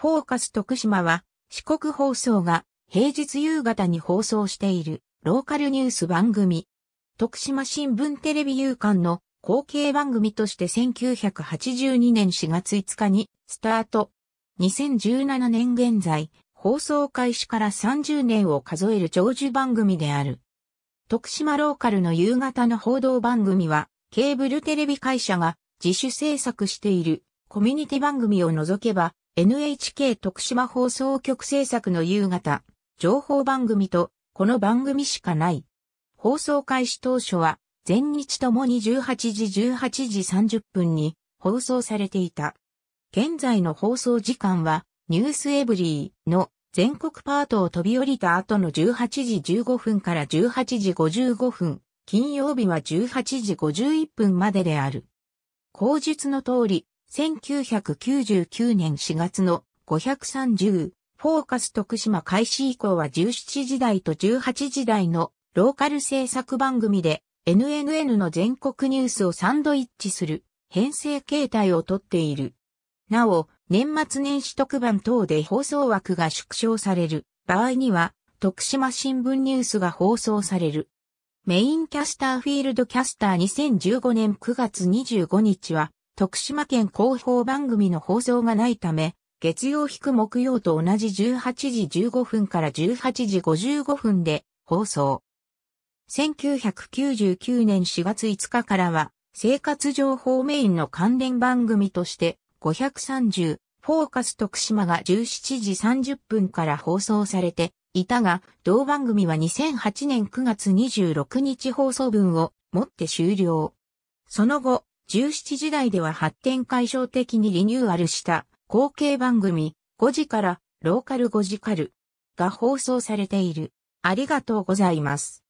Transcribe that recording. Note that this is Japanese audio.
フォーカス徳島は、四国放送が平日夕方に放送しているローカルニュース番組。徳島新聞テレビ夕刊の後継番組として1982年4月5日にスタート。2017年現在、放送開始から30年を数える長寿番組である。徳島ローカルの夕方の報道番組は、ケーブルテレビ会社が自主制作しているコミュニティ番組を除けば、NHK 徳島放送局制作の夕方、情報番組と、この番組しかない。放送開始当初は、全日ともに18時18時30分に放送されていた。現在の放送時間は、ニュースエブリーの全国パートを飛び降りた後の18時15分から18時55分、金曜日は18時51分までである。口述の通り、1999年4月の530フォーカス徳島開始以降は17時代と18時代のローカル制作番組で NNN の全国ニュースをサンドイッチする編成形態をとっている。なお、年末年始特番等で放送枠が縮小される場合には、徳島新聞ニュースが放送される。メインキャスターフィールドキャスター2015年9月25日は、徳島県広報番組の放送がないため、月曜引く木曜と同じ18時15分から18時55分で放送。1999年4月5日からは、生活情報メインの関連番組として、530、フォーカス徳島が17時30分から放送されていたが、同番組は2008年9月26日放送分をもって終了。その後、17時代では発展解消的にリニューアルした後継番組5時からローカル5時カルが放送されている。ありがとうございます。